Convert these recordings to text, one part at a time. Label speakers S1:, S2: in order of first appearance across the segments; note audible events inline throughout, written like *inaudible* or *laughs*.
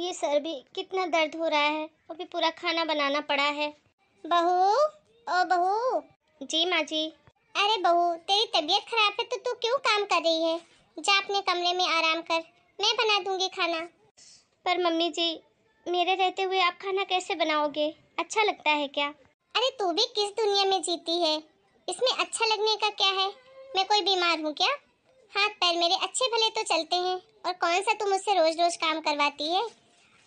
S1: ये सर भी कितना दर्द हो रहा है अभी पूरा खाना बनाना पड़ा है बहू ओ बहू जी माँ जी अरे बहू तेरी तबीयत खराब है तो तू क्यों काम कर रही है जा अपने कमरे में आराम कर मैं बना दूंगी खाना पर मम्मी जी मेरे रहते हुए आप खाना कैसे बनाओगे अच्छा लगता है क्या अरे तू भी किस दुनिया में जीती है इसमें अच्छा लगने का क्या है मैं कोई बीमार हूँ
S2: क्या हाथ पैर मेरे अच्छे भले तो चलते हैं और कौन सा तू मुझसे रोज रोज काम करवाती है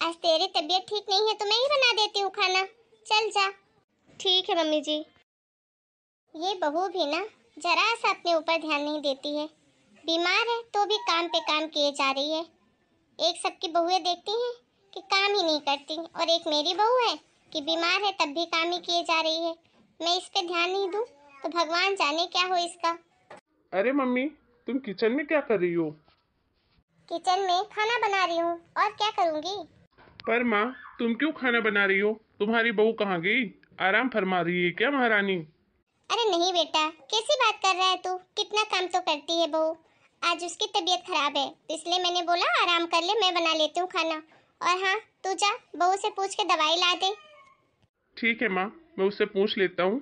S2: आज तेरी तबीयत ठीक नहीं है तो मैं ही बना देती हूँ खाना चल जा ठीक है मम्मी जी ये बहू भी ना जरा सा अपने ऊपर ध्यान नहीं देती है बीमार है तो भी काम पे काम किए जा रही है एक सबकी बहुएं देखती हैं कि काम ही नहीं करती और एक मेरी बहू है कि बीमार है तब भी काम ही किए जा रही है मैं इस पे ध्यान नहीं दूँ तो भगवान जाने क्या हो इसका
S3: अरे मम्मी तुम किचन में क्या कर रही हो
S2: किचन में खाना बना रही हूँ और क्या
S3: करूँगी पर माँ तुम क्यों खाना बना रही हो तुम्हारी बहू कहाँ गई आराम फरमा रही है क्या महारानी
S2: अरे नहीं बेटा कैसी बात कर रहा है तू कितना काम तो करती है बहू आज उसकी तबीयत खराब है तो इसलिए मैंने बोला आराम कर ले मैं बना लेती हूँ खाना और हाँ तू जा बहू से पूछ के दवाई ला दे
S3: ठीक है माँ मैं उससे पूछ लेता हूँ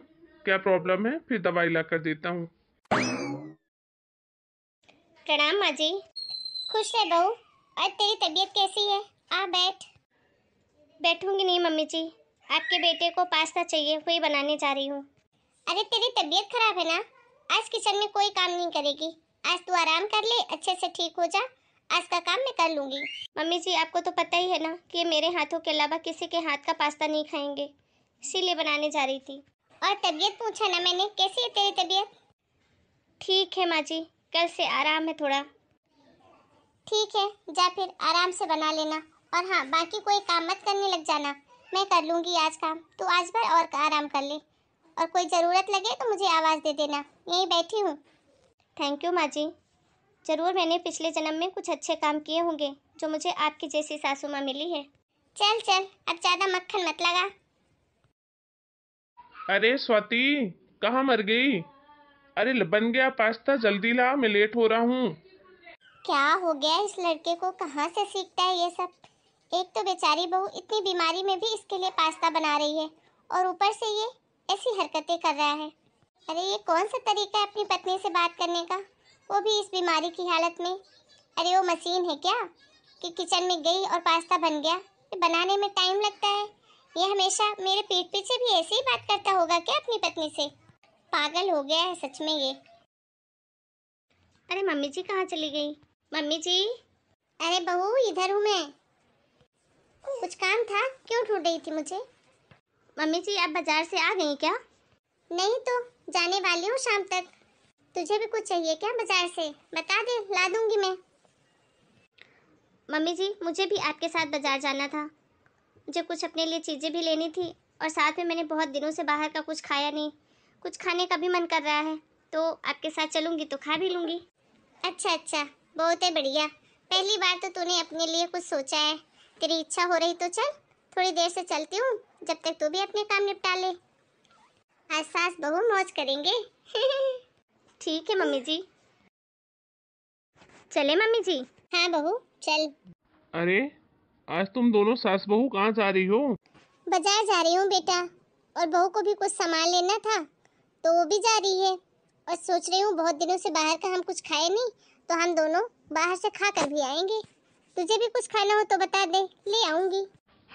S3: क्या प्रॉब्लम है फिर दवाई ला कर देता हूँ
S1: प्रणाम माँ जी खुश है बहू और तेरी तबीयत कैसी है आ बैठ बैठूंगी नहीं मम्मी जी आपके बेटे को पास्ता चाहिए वही बनाने जा रही हूँ अरे तेरी तबीयत खराब है ना आज किचन में कोई काम नहीं करेगी आज तू आराम कर ले अच्छे से ठीक हो जा आज का काम मैं कर लूँगी मम्मी जी आपको तो पता ही है ना कि मेरे हाथों के अलावा किसी के हाथ का पास्ता नहीं खाएंगे इसीलिए बनाने जा रही थी और तबीयत पूछा ना मैंने कैसी है तेरी तबीयत ठीक है माँ जी
S2: कल से आराम है थोड़ा ठीक है जा फिर आराम से बना लेना और हाँ बाकी कोई काम मत करने लग जाना मैं कर लूँगी आज काम तो आज भर और आराम कर ले
S1: और कोई ज़रूरत लगे तो मुझे आवाज़ दे देना यहीं बैठी हूँ थैंक यू माँ जी ज़रूर मैंने पिछले जन्म में कुछ अच्छे काम किए होंगे जो मुझे आपकी जैसी सासू माँ मिली है चल चल अब ज़्यादा मक्खन मत लगा
S3: अरे स्वाति कहाँ मर गई अरे बन गया पास्ता जल्दी ला मैं लेट हो रहा हूँ
S2: क्या हो गया इस लड़के को कहाँ से सीखता है ये सब एक तो बेचारी बहू इतनी बीमारी में भी इसके लिए पास्ता बना रही है और ऊपर से ये ऐसी हरकतें कर रहा है अरे ये कौन सा तरीका है अपनी पत्नी से बात करने का वो भी इस बीमारी की हालत में अरे वो मशीन है क्या कि किचन में गई और पास्ता बन गया तो बनाने में टाइम लगता है ये हमेशा मेरे पीठ पीछे भी ऐसे ही बात करता
S1: होगा क्या अपनी पत्नी से पागल हो गया है सच में ये अरे मम्मी जी कहाँ चली गई मम्मी जी अरे बहू इधर हूँ मैं कुछ काम था क्यों ढूंढ रही थी मुझे मम्मी जी आप बाजार से आ गई
S2: क्या नहीं तो जाने वाली हूँ शाम तक तुझे भी कुछ चाहिए क्या बाजार
S1: से बता दे ला दूंगी मैं मम्मी जी मुझे भी आपके साथ बाजार जाना था मुझे कुछ अपने लिए चीज़ें भी लेनी थी और साथ में मैंने बहुत दिनों से बाहर का कुछ खाया नहीं कुछ खाने का भी मन कर रहा है तो आपके साथ चलूँगी तो खा भी लूँगी अच्छा अच्छा बहुत है बढ़िया पहली बार तो तूने अपने लिए कुछ सोचा है
S2: तेरी इच्छा हो रही तो चल थोड़ी देर से चलती हूँ जब तक तू भी अपने काम निपटा ले
S1: आज सास बहू मौज करेंगे *laughs* ठीक है मम्मी जी चले मम्मी जी हाँ बहू चल
S3: अरे आज तुम दोनों सास बहू कहाँ जा रही हो
S1: बाजार जा रही हूँ बेटा और बहू को भी कुछ
S2: सामान लेना था तो वो भी जा रही है और सोच रही हूँ बहुत दिनों से बाहर का हम कुछ खाए नहीं तो हम दोनों बाहर से खा कर भी आएंगे तुझे भी कुछ खाना हो तो बता दे
S3: ले आऊंगी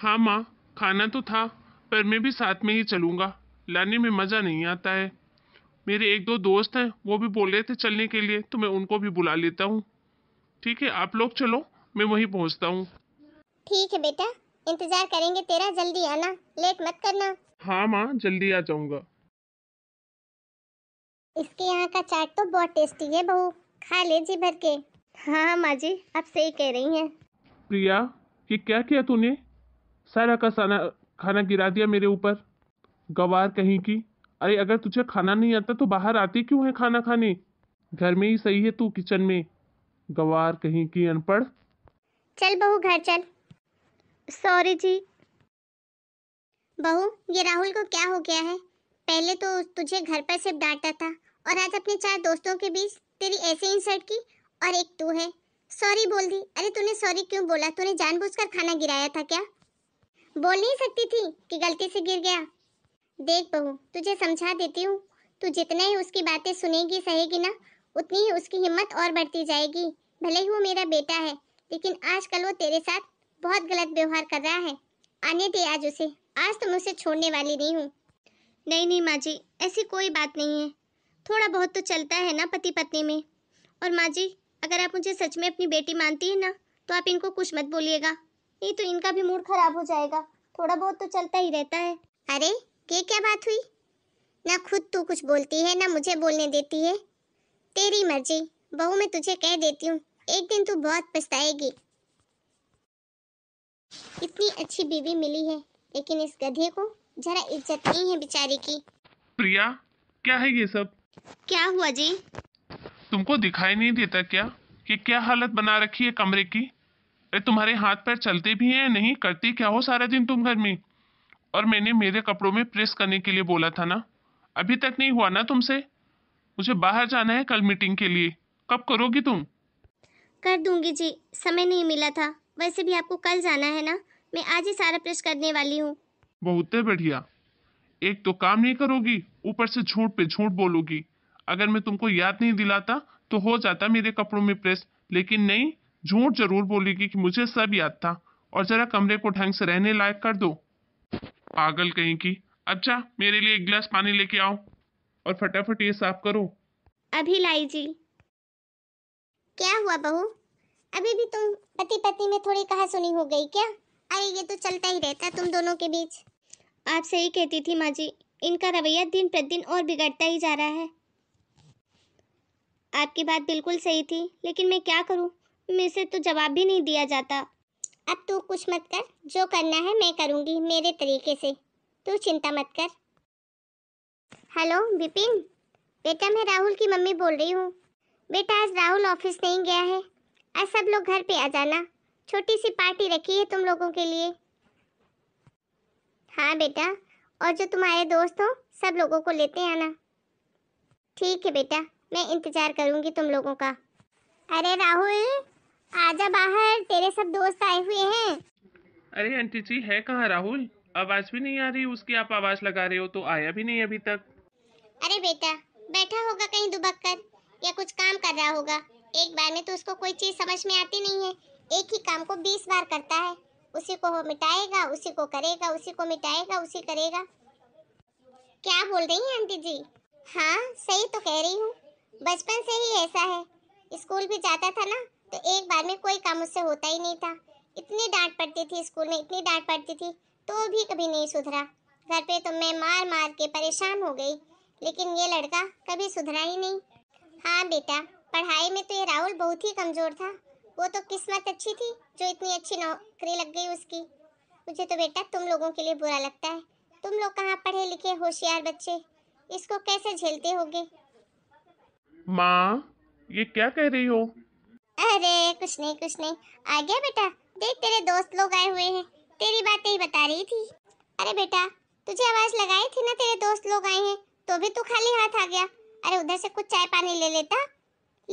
S3: हाँ माँ खाना तो था पर मैं भी साथ में ही चलूंगा लाने में मज़ा नहीं आता है मेरे एक दो दोस्त हैं वो भी बोल रहे थे चलने के लिए तो मैं उनको भी बुला लेता हूँ ठीक है आप लोग चलो मैं वहीं पहुँचता हूँ
S2: ठीक है बेटा इंतजार करेंगे तेरा जल्दी आना लेट मत करना
S3: हाँ माँ जल्दी आ जाऊँगा
S1: इसके यहाँ का चाट तो बहुत टेस्टी है बहू खा ले जी भर के हाँ हाँ माँ जी आप सही कह रही हैं
S3: प्रिया ये क्या किया तूने सारा का साना खाना गिरा दिया मेरे ऊपर गवार कहीं की अरे अगर तुझे खाना नहीं आता तो बाहर आती क्यों है खाना खाने घर में ही सही है तू किचन में गवार कहीं की अनपढ़ चल बहू घर चल
S1: सॉरी जी बहू ये राहुल को क्या हो गया है
S2: पहले तो तुझे घर पर सिर्फ डांटता था और आज अपने चार दोस्तों के बीच तेरी ऐसे इंसल्ट की और एक तू है सॉरी बोल दी अरे तूने सॉरी क्यों बोला तूने जानबूझकर खाना गिराया था क्या बोल नहीं सकती थी कि गलती से गिर गया देख बहू तुझे समझा देती हूँ तू जितना ही उसकी बातें सुनेगी सहेगी ना उतनी ही उसकी हिम्मत और बढ़ती जाएगी भले ही वो मेरा बेटा है लेकिन आजकल वो तेरे साथ बहुत
S1: गलत व्यवहार कर रहा है आने दे आज उसे आज तुम तो उसे छोड़ने वाली नहीं हूँ नहीं नहीं माँ जी ऐसी कोई बात नहीं है थोड़ा बहुत तो चलता है ना पति पत्नी में और माँ जी अगर आप मुझे सच में अपनी बेटी मानती है ना तो आप इनको कुछ मत बोलिएगा नहीं तो इनका भी मूड खराब हो जाएगा थोड़ा बहुत तो चलता ही रहता है अरे ये क्या बात हुई
S2: ना खुद तू कुछ बोलती है ना मुझे बोलने देती है तेरी मर्जी बहू मैं तुझे कह देती हूँ एक दिन तू बहुत पछताएगी इतनी अच्छी बीवी मिली है लेकिन इस गधे को जरा इज्जत नहीं है बेचारी की
S3: प्रिया क्या है ये सब क्या हुआ जी तुमको दिखाई नहीं देता क्या कि क्या हालत बना रखी है कमरे की अरे तुम्हारे हाथ पैर चलते भी हैं नहीं करती क्या हो सारा दिन तुम घर में और मैंने मेरे कपड़ों में प्रेस करने के लिए बोला था ना अभी तक नहीं हुआ ना तुमसे मुझे बाहर जाना है कल मीटिंग के लिए कब करोगी तुम
S1: कर दूंगी जी समय नहीं मिला था वैसे भी आपको कल जाना है ना मैं आज ही सारा प्रेस करने वाली हूँ
S3: बहुत बढ़िया एक तो काम नहीं करोगी ऊपर से झूठ पे झूठ बोलोगी अगर मैं तुमको याद नहीं दिलाता तो हो जाता मेरे कपड़ों में प्रेस लेकिन नहीं झूठ जरूर बोलेगी कि मुझे सब याद था और जरा कमरे को ढंग से रहने लायक कर दो पागल कहीं की अच्छा मेरे लिए एक गिलास पानी लेके आओ और फटाफट ये साफ करो अभी लाई जी
S2: क्या हुआ बहू अभी भी तुम पति पत्नी में थोड़ी कहा सुनी हो गई क्या
S1: अरे ये तो चलता ही रहता तुम दोनों के बीच आप सही कहती थी माँ जी इनका रवैया दिन प्रतिदिन और बिगड़ता ही जा रहा है आपकी बात बिल्कुल सही थी लेकिन मैं क्या करूँ मेरे तो जवाब भी नहीं दिया जाता अब तू कुछ मत कर जो करना है मैं करूँगी मेरे तरीके से तू चिंता मत कर
S2: हेलो विपिन बेटा मैं राहुल की मम्मी बोल रही हूँ बेटा आज राहुल ऑफिस नहीं गया है आज सब लोग घर पे आ जाना छोटी सी पार्टी रखी है तुम लोगों के लिए हाँ बेटा और जो तुम्हारे दोस्त हो सब लोगों को लेते आना ठीक है बेटा मैं इंतज़ार करूंगी तुम लोगों का अरे राहुल आजा बाहर तेरे सब दोस्त आए हुए हैं
S3: अरे आंटी जी है कहाँ राहुल आवाज़ भी नहीं आ रही उसकी आप आवाज़ लगा रहे हो तो आया भी नहीं अभी तक
S2: अरे बेटा बैठा होगा कहीं दुबक कर या कुछ काम कर रहा होगा एक बार में तो उसको कोई चीज़ समझ में आती नहीं है एक ही काम को बीस बार करता है उसी को वो मिटाएगा उसी को करेगा उसी को मिटाएगा उसी करेगा क्या बोल रही है आंटी जी हाँ सही तो कह रही हूँ बचपन से ही ऐसा है स्कूल भी जाता था ना तो एक बार में कोई काम उससे होता ही नहीं था इतनी डांट पड़ती थी स्कूल में इतनी डांट पड़ती थी तो भी कभी नहीं सुधरा घर पे तो मैं मार मार के परेशान हो गई लेकिन ये लड़का कभी सुधरा ही नहीं हाँ बेटा पढ़ाई में तो ये राहुल बहुत ही कमज़ोर था वो तो किस्मत अच्छी थी जो इतनी अच्छी नौकरी लग गई उसकी मुझे तो बेटा तुम लोगों के लिए बुरा लगता है तुम लोग कहाँ पढ़े लिखे होशियार बच्चे इसको कैसे झेलते होगे
S3: माँ ये क्या कह रही हो
S2: अरे कुछ नहीं कुछ नहीं आ गया बेटा देख तेरे दोस्त लोग आए हुए हैं तेरी बातें ही बता रही थी अरे बेटा तुझे आवाज लगाई थी ना तेरे दोस्त लोग आए हैं तो भी तू खाली हाथ आ गया अरे उधर से कुछ चाय पानी ले लेता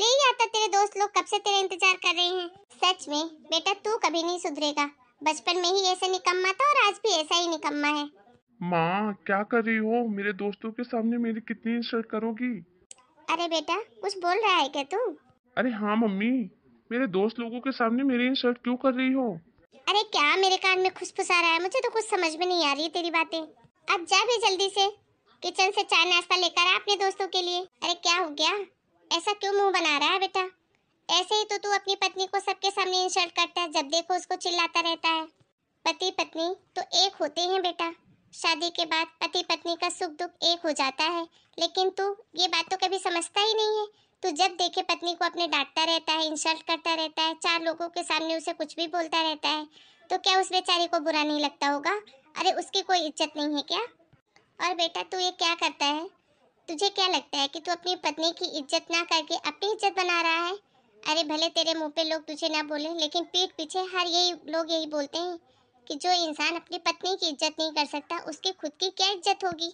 S2: ले ही आता तेरे दोस्त लोग कब से तेरा इंतजार कर रहे हैं सच में बेटा तू कभी नहीं सुधरेगा बचपन में ही ऐसे निकम्मा था और आज भी ऐसा ही निकम्मा है
S3: माँ क्या कर रही हो मेरे दोस्तों के सामने मेरी कितनी इंसल्ट करोगी अरे बेटा कुछ बोल रहा है क्या तू अरे हाँ मम्मी मेरे दोस्त लोगों के सामने मेरी इंसल्ट क्यों कर रही हो अरे क्या
S2: मेरे कान में खुशबू आ रहा है मुझे तो कुछ समझ में नहीं आ रही है तेरी बातें अब जा भी जल्दी से किचन से चाय नाश्ता लेकर आ अपने दोस्तों के लिए अरे क्या हो गया ऐसा क्यों मुंह बना रहा है बेटा ऐसे ही तो तू अपनी पत्नी को सबके सामने इंसल्ट करता है जब देखो उसको चिल्लाता रहता है पति पत्नी तो एक होते हैं बेटा शादी के बाद पति पत्नी का सुख दुख एक हो जाता है लेकिन तू ये बात तो कभी समझता ही नहीं है तू जब देखे पत्नी को अपने डांटता रहता है इंसल्ट करता रहता है चार लोगों के सामने उसे कुछ भी बोलता रहता है तो क्या उस बेचारी को बुरा नहीं लगता होगा अरे उसकी कोई इज्जत नहीं है क्या और बेटा तू ये क्या करता है तुझे क्या लगता है कि तू अपनी पत्नी की इज्जत ना करके अपनी इज्जत बना रहा है अरे भले तेरे मुंह पे लोग तुझे ना बोले लेकिन पीठ पीछे हर यही लोग यही बोलते हैं कि जो इंसान अपनी पत्नी की इज्जत नहीं कर सकता उसकी खुद की क्या इज्जत होगी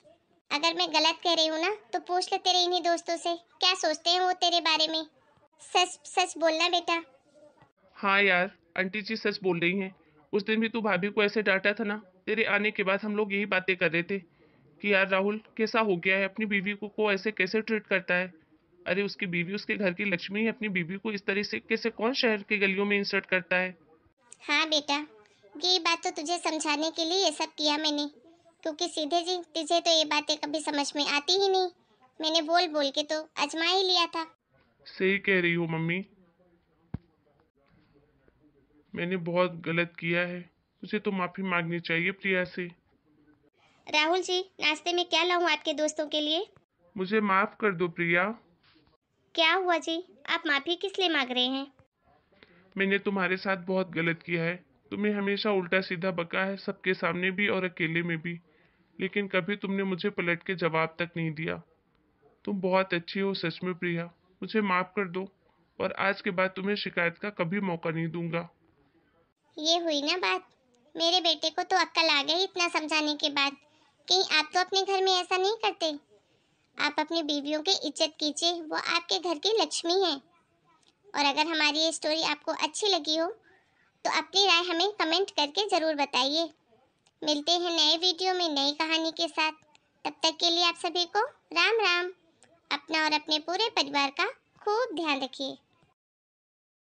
S2: अगर मैं गलत कह रही हूँ ना तो पूछ ले तेरे इन्हीं दोस्तों से क्या सोचते हैं वो तेरे बारे में सच सच बोलना बेटा
S3: हाँ यार आंटी जी सच बोल रही हैं उस दिन भी तू भाभी को ऐसे डांटा था ना तेरे आने के बाद हम लोग यही बातें कर रहे थे कि यार राहुल कैसा हो गया है अपनी बीवी को, को ऐसे कैसे ट्रीट करता है अरे उसकी बीवी उसके घर की लक्ष्मी है अपनी बीवी को इस तरह से कैसे कौन शहर की गलियों में इंसर्ट करता है
S2: हाँ बेटा ये बात तो तुझे समझाने के लिए ये सब किया मैंने क्योंकि सीधे जी तुझे तो ये बातें कभी समझ में आती ही नहीं मैंने बोल बोल के तो अजमा ही लिया था
S3: सही कह रही हो मम्मी मैंने बहुत गलत किया है मुझे तो माफ़ी मांगनी चाहिए प्रिया से
S1: राहुल जी नाश्ते में क्या लाऊं आपके दोस्तों के लिए
S3: मुझे माफ़ कर दो प्रिया
S1: क्या हुआ जी आप माफ़ी किस लिए मांग रहे हैं
S3: मैंने तुम्हारे साथ बहुत गलत किया है तुम्हें हमेशा उल्टा सीधा बका है सबके सामने भी और अकेले में भी लेकिन कभी तुमने मुझे पलट के जवाब तक नहीं दिया तुम बहुत अच्छी हो सच में प्रिया मुझे माफ कर दो और आज के बाद तुम्हें शिकायत का कभी मौका नहीं दूंगा
S2: ये हुई ना बात मेरे बेटे को तो अक्कल आ गई इतना समझाने के बाद कहीं आप तो अपने घर में ऐसा नहीं करते आप अपनी बीवियों की इज्जत कीजिए वो आपके घर की लक्ष्मी है और अगर हमारी ये स्टोरी आपको अच्छी लगी हो तो अपनी राय हमें कमेंट करके ज़रूर बताइए मिलते हैं नए वीडियो में नई कहानी के साथ तब तक के लिए
S1: आप सभी को राम राम अपना और अपने पूरे परिवार का खूब ध्यान रखिए